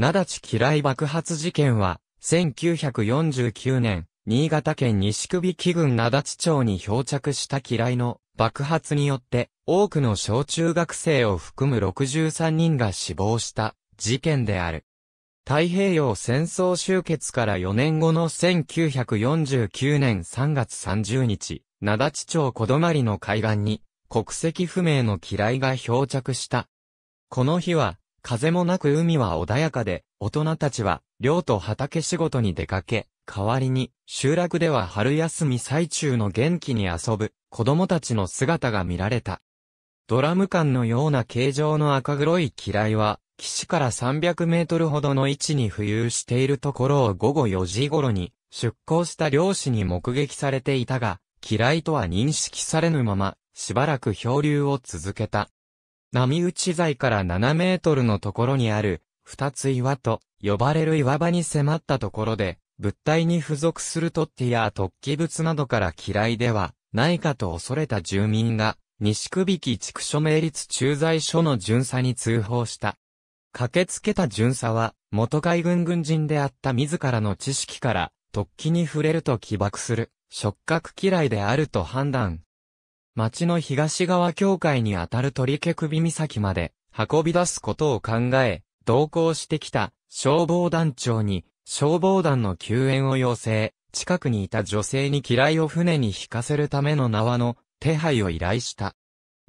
灘地機雷爆発事件は、1949年、新潟県西首木郡灘地町に漂着した機雷の爆発によって、多くの小中学生を含む63人が死亡した事件である。太平洋戦争終結から4年後の1949年3月30日、灘地町小泊の海岸に、国籍不明の機雷が漂着した。この日は、風もなく海は穏やかで、大人たちは、漁と畑仕事に出かけ、代わりに、集落では春休み最中の元気に遊ぶ、子供たちの姿が見られた。ドラム缶のような形状の赤黒い嫌いは、岸から300メートルほどの位置に浮遊しているところを午後4時頃に、出港した漁師に目撃されていたが、嫌いとは認識されぬまま、しばらく漂流を続けた。波打ち材から7メートルのところにある、二つ岩と呼ばれる岩場に迫ったところで、物体に付属する突起や突起物などから嫌いではないかと恐れた住民が、西区引地区所名立駐在所の巡査に通報した。駆けつけた巡査は、元海軍軍人であった自らの知識から、突起に触れると起爆する、触覚嫌いであると判断。町の東側境界にあたる鳥毛首岬まで運び出すことを考え、同行してきた消防団長に消防団の救援を要請、近くにいた女性に機雷を船に引かせるための縄の手配を依頼した。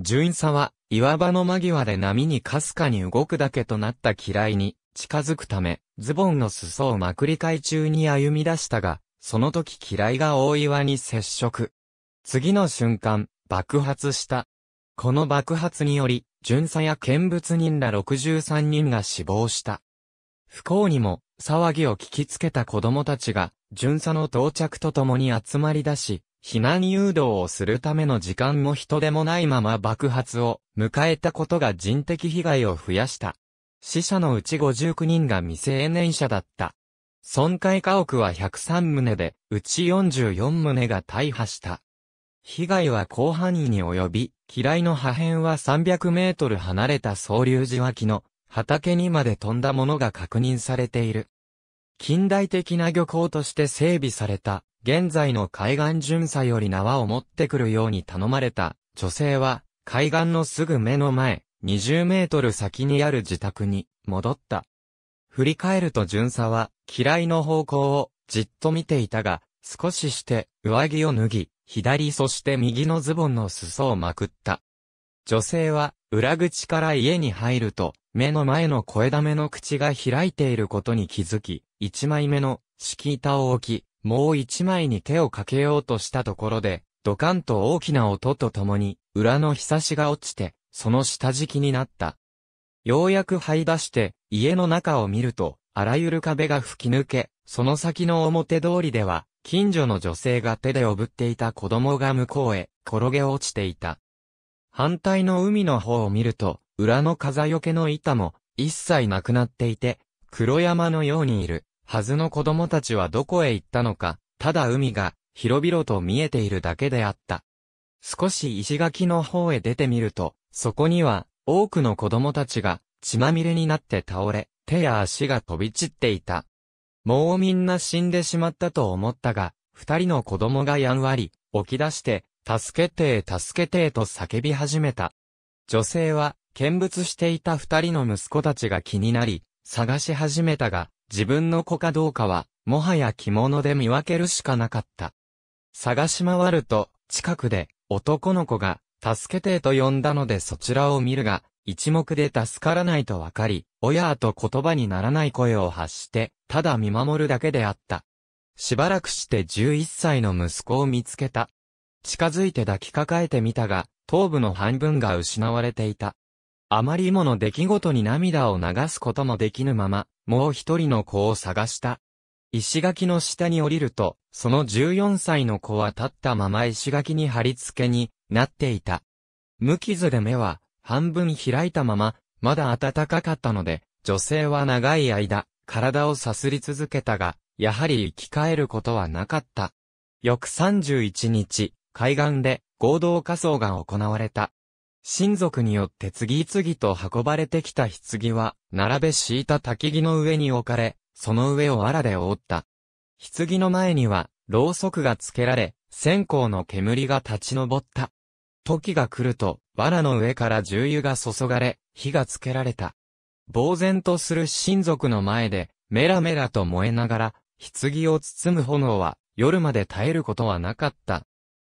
巡査は岩場の間際で波にかすかに動くだけとなった機雷に近づくため、ズボンの裾をまくり海中に歩み出したが、その時機雷が大岩に接触。次の瞬間、爆発した。この爆発により、巡査や見物人ら63人が死亡した。不幸にも、騒ぎを聞きつけた子供たちが、巡査の到着とともに集まり出し、避難誘導をするための時間も人でもないまま爆発を迎えたことが人的被害を増やした。死者のうち59人が未成年者だった。損壊家屋は103棟で、うち44棟が大破した。被害は広範囲に及び、機雷の破片は300メートル離れた総流寺脇の畑にまで飛んだものが確認されている。近代的な漁港として整備された、現在の海岸巡査より縄を持ってくるように頼まれた女性は、海岸のすぐ目の前、20メートル先にある自宅に戻った。振り返ると巡査は、機雷の方向をじっと見ていたが、少しして上着を脱ぎ、左そして右のズボンの裾をまくった。女性は、裏口から家に入ると、目の前の声だめの口が開いていることに気づき、一枚目の敷板を置き、もう一枚に手をかけようとしたところで、ドカンと大きな音とともに、裏のひさしが落ちて、その下敷きになった。ようやく這い出して、家の中を見ると、あらゆる壁が吹き抜け、その先の表通りでは、近所の女性が手でおぶっていた子供が向こうへ転げ落ちていた。反対の海の方を見ると、裏の風よけの板も一切なくなっていて、黒山のようにいるはずの子供たちはどこへ行ったのか、ただ海が広々と見えているだけであった。少し石垣の方へ出てみると、そこには多くの子供たちが血まみれになって倒れ、手や足が飛び散っていた。もうみんな死んでしまったと思ったが、二人の子供がやんわり、起き出して、助けて助けてと叫び始めた。女性は、見物していた二人の息子たちが気になり、探し始めたが、自分の子かどうかは、もはや着物で見分けるしかなかった。探し回ると、近くで、男の子が、助けてと呼んだのでそちらを見るが、一目で助からないとわかり、親と言葉にならない声を発して、ただ見守るだけであった。しばらくして11歳の息子を見つけた。近づいて抱きかかえてみたが、頭部の半分が失われていた。あまりもの出来事に涙を流すこともできぬまま、もう一人の子を探した。石垣の下に降りると、その14歳の子は立ったまま石垣に貼り付けになっていた。無傷で目は半分開いたまま、まだ暖かかったので、女性は長い間、体をさすり続けたが、やはり生き返ることはなかった。翌31日、海岸で合同火葬が行われた。親族によって次々と運ばれてきた棺は、並べ敷いた焚木の上に置かれ、その上を荒で覆った。棺の前には、ろうそくがつけられ、線香の煙が立ち上った。時が来ると、藁の上から重油が注がれ、火がつけられた。呆然とする親族の前で、メラメラと燃えながら、棺を包む炎は、夜まで耐えることはなかった。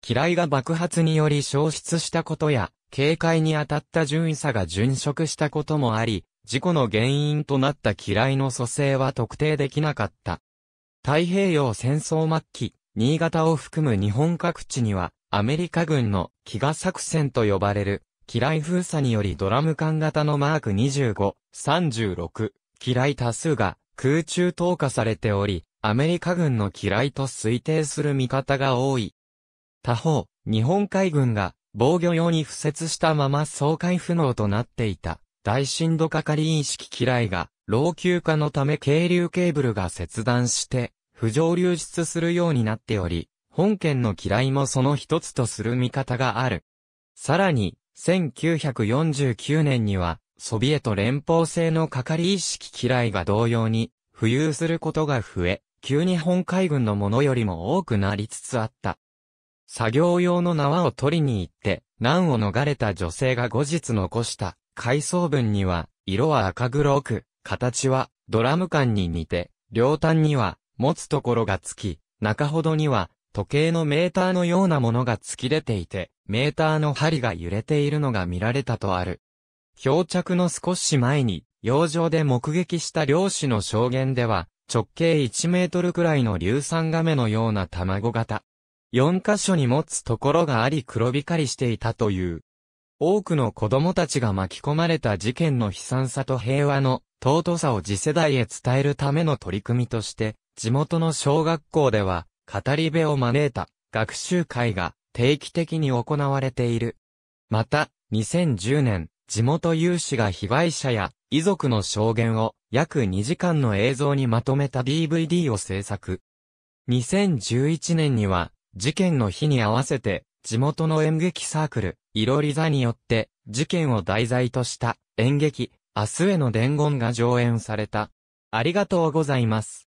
嫌いが爆発により消失したことや、警戒に当たった順位差が殉職したこともあり、事故の原因となった嫌いの蘇生は特定できなかった。太平洋戦争末期、新潟を含む日本各地には、アメリカ軍の飢餓作戦と呼ばれる、機雷封鎖によりドラム缶型のマーク25、36、機雷多数が空中投下されており、アメリカ軍の機雷と推定する見方が多い。他方、日本海軍が防御用に敷設したまま掃海不能となっていた大震度係員式機雷が老朽化のため渓流ケーブルが切断して浮上流出するようになっており、本県の嫌いもその一つとする見方がある。さらに、1949年には、ソビエト連邦制の係意識嫌いが同様に、浮遊することが増え、旧日本海軍のものよりも多くなりつつあった。作業用の縄を取りに行って、難を逃れた女性が後日残した回想文には、色は赤黒く、形はドラム缶に似て、両端には持つところがつき、中ほどには時計のメーターのようなものが突き出ていて、メーターの針が揺れているのが見られたとある。漂着の少し前に、洋上で目撃した漁師の証言では、直径1メートルくらいの硫酸ガメのような卵型。4箇所に持つところがあり黒光りしていたという。多くの子供たちが巻き込まれた事件の悲惨さと平和の尊さを次世代へ伝えるための取り組みとして、地元の小学校では、語り部を招いた学習会が定期的に行われている。また、2010年、地元有志が被害者や遺族の証言を約2時間の映像にまとめた DVD を制作。2011年には、事件の日に合わせて、地元の演劇サークル、いろり座によって、事件を題材とした演劇、明日への伝言が上演された。ありがとうございます。